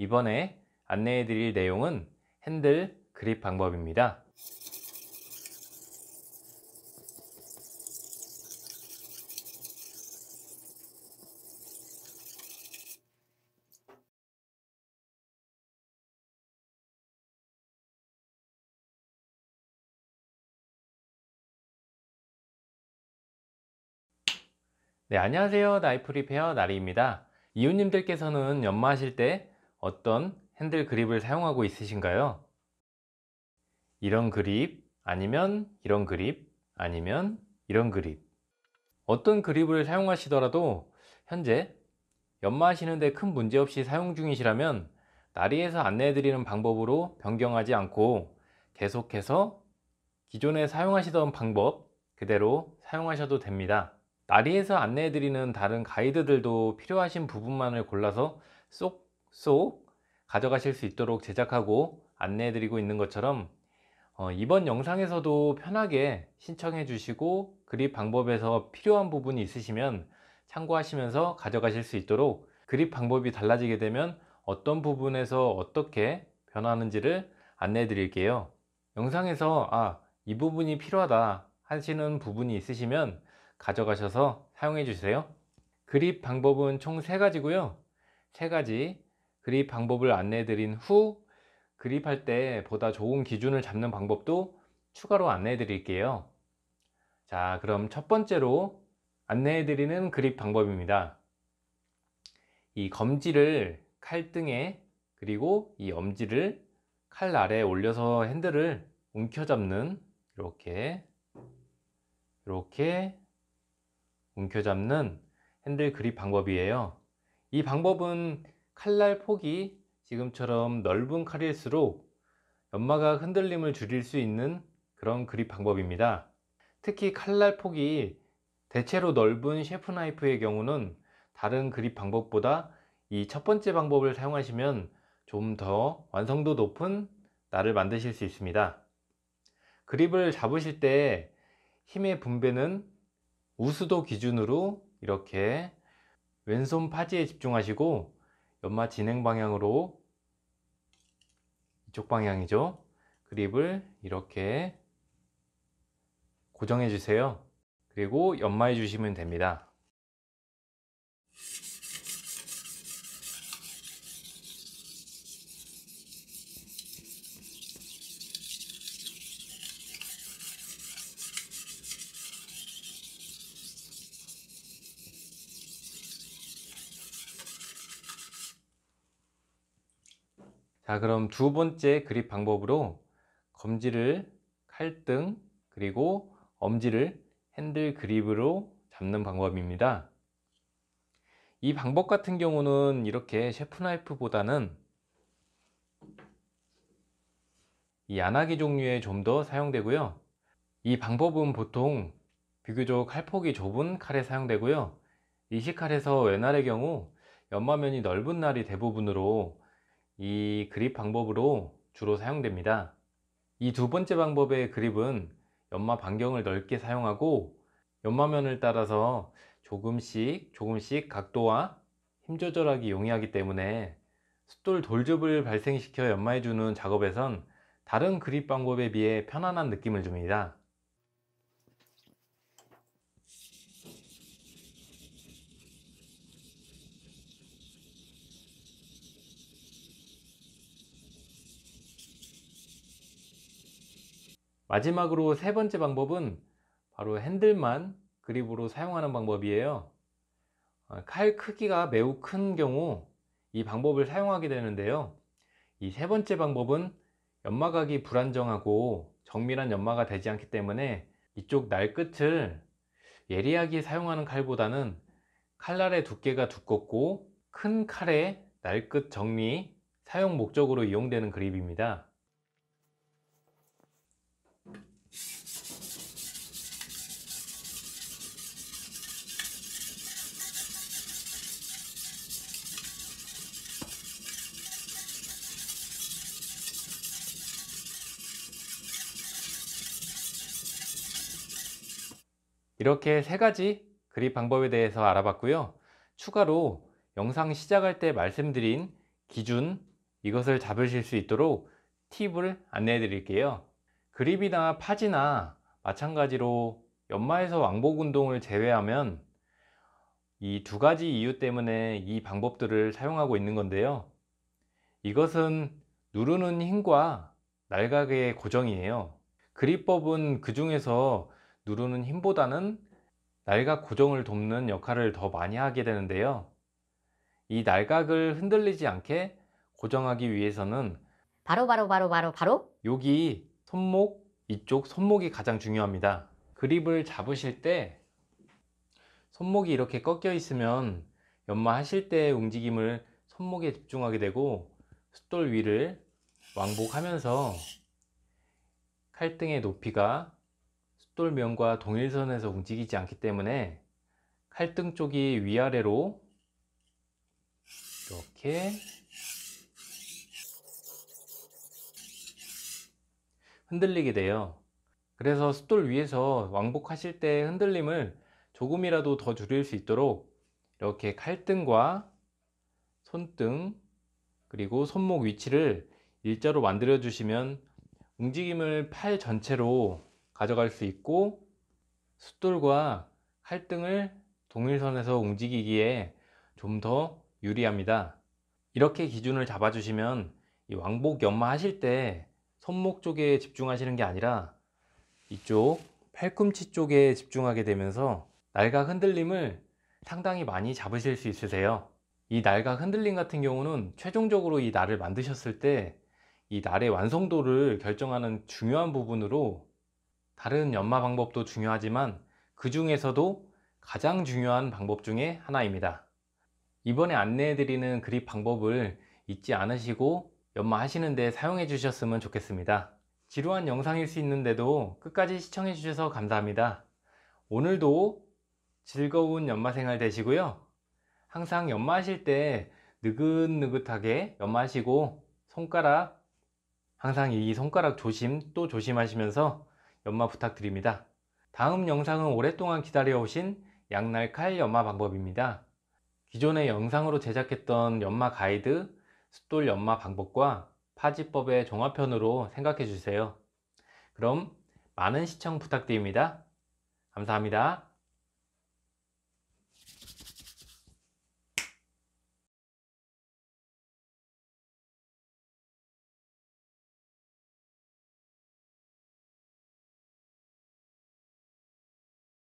이번에 안내해 드릴 내용은 핸들 그립 방법입니다. 네, 안녕하세요. 나이프리페어 나리입니다. 이웃님들께서는 연마하실 때 어떤 핸들 그립을 사용하고 있으신가요? 이런 그립, 아니면 이런 그립, 아니면 이런 그립 어떤 그립을 사용하시더라도 현재 연마하시는데 큰 문제없이 사용 중이시라면 나리에서 안내해드리는 방법으로 변경하지 않고 계속해서 기존에 사용하시던 방법 그대로 사용하셔도 됩니다 나리에서 안내해드리는 다른 가이드들도 필요하신 부분만을 골라서 쏙쏙 가져가실 수 있도록 제작하고 안내해 드리고 있는 것처럼 어, 이번 영상에서도 편하게 신청해 주시고 그립 방법에서 필요한 부분이 있으시면 참고하시면서 가져가실 수 있도록 그립 방법이 달라지게 되면 어떤 부분에서 어떻게 변하는지를 안내해 드릴게요 영상에서 아 이 부분이 필요하다 하시는 부분이 있으시면 가져가셔서 사용해 주세요 그립 방법은 총 3가지고요 3가지 그립 방법을 안내해 드린 후 그립할 때 보다 좋은 기준을 잡는 방법도 추가로 안내해 드릴게요 자 그럼 첫 번째로 안내해 드리는 그립 방법입니다 이 검지를 칼등에 그리고 이 엄지를 칼 아래에 올려서 핸들을 움켜잡는 이렇게 이렇게 움켜잡는 핸들 그립 방법이에요 이 방법은 칼날 폭이 지금처럼 넓은 칼일수록 연마가 흔들림을 줄일 수 있는 그런 그립 방법입니다. 특히 칼날 폭이 대체로 넓은 셰프 나이프의 경우는 다른 그립 방법보다 이 첫 번째 방법을 사용하시면 좀 더 완성도 높은 날을 만드실 수 있습니다. 그립을 잡으실 때 힘의 분배는 우수도 기준으로 이렇게 왼손 파지에 집중하시고 연마 진행 방향으로 이쪽 방향이죠. 그립을 이렇게 고정해 주세요. 그리고 연마해 주시면 됩니다. 자 그럼 두 번째 그립 방법으로 검지를 칼등 그리고 엄지를 핸들 그립으로 잡는 방법입니다 이 방법 같은 경우는 이렇게 셰프나이프보다는 이 안하기 종류에 좀 더 사용되고요 이 방법은 보통 비교적 칼폭이 좁은 칼에 사용되고요 이식칼에서 외날의 경우 연마면이 넓은 날이 대부분으로 이 그립 방법으로 주로 사용됩니다. 이 두 번째 방법의 그립은 연마 반경을 넓게 사용하고 연마면을 따라서 조금씩 조금씩 각도와 힘 조절하기 용이하기 때문에 숫돌 돌즙을 발생시켜 연마해주는 작업에선 다른 그립 방법에 비해 편안한 느낌을 줍니다. 마지막으로 세 번째 방법은 바로 핸들만 그립으로 사용하는 방법이에요 어, 칼 크기가 매우 큰 경우 이 방법을 사용하게 되는데요 이 세 번째 방법은 연마각이 불안정하고 정밀한 연마가 되지 않기 때문에 이쪽 날 끝을 예리하게 사용하는 칼보다는 칼날의 두께가 두껍고 큰 칼의 날 끝 정리 사용 목적으로 이용되는 그립입니다 이렇게 세 가지 그립 방법에 대해서 알아봤고요. 추가로 영상 시작할 때 말씀드린 기준 이것을 잡으실 수 있도록 팁을 안내해 드릴게요. 그립이나 파지나 마찬가지로 연마에서 왕복 운동을 제외하면 이 두 가지 이유 때문에 이 방법들을 사용하고 있는 건데요. 이것은 누르는 힘과 날각의 고정이에요. 그립법은 그 중에서 누르는 힘보다는 날각 고정을 돕는 역할을 더 많이 하게 되는데요. 이 날각을 흔들리지 않게 고정하기 위해서는 바로 바로 바로 바로 바로 여기 손목 이쪽 손목이 가장 중요합니다. 그립을 잡으실 때 손목이 이렇게 꺾여 있으면 연마 하실 때의 움직임을 손목에 집중하게 되고 숫돌 위를 왕복하면서 칼등의 높이가 숫돌면과 동일선에서 움직이지 않기 때문에 칼등 쪽이 위아래로 이렇게 흔들리게 돼요 그래서 숫돌 위에서 왕복하실 때 흔들림을 조금이라도 더 줄일 수 있도록 이렇게 칼등과 손등 그리고 손목 위치를 일자로 만들어 주시면 움직임을 팔 전체로 가져갈 수 있고 숫돌과 칼등을 동일선에서 움직이기에 좀 더 유리합니다 이렇게 기준을 잡아주시면 왕복 연마 하실 때 손목 쪽에 집중하시는 게 아니라 이쪽 팔꿈치 쪽에 집중하게 되면서 날각 흔들림을 상당히 많이 잡으실 수 있으세요 이 날각 흔들림 같은 경우는 최종적으로 이 날을 만드셨을 때 이 날의 완성도를 결정하는 중요한 부분으로 다른 연마 방법도 중요하지만 그 중에서도 가장 중요한 방법 중에 하나입니다. 이번에 안내해드리는 그립 방법을 잊지 않으시고 연마하시는 데 사용해 주셨으면 좋겠습니다. 지루한 영상일 수 있는데도 끝까지 시청해 주셔서 감사합니다. 오늘도 즐거운 연마 생활 되시고요. 항상 연마하실 때 느긋느긋하게 연마하시고 손가락 항상 이 손가락 조심 또 조심하시면서 연마 부탁드립니다. 다음 영상은 오랫동안 기다려오신 양날 칼 연마 방법입니다. 기존의 영상으로 제작했던 연마 가이드, 숫돌 연마 방법과 파지법의 종합편으로 생각해 주세요. 그럼 많은 시청 부탁드립니다. 감사합니다.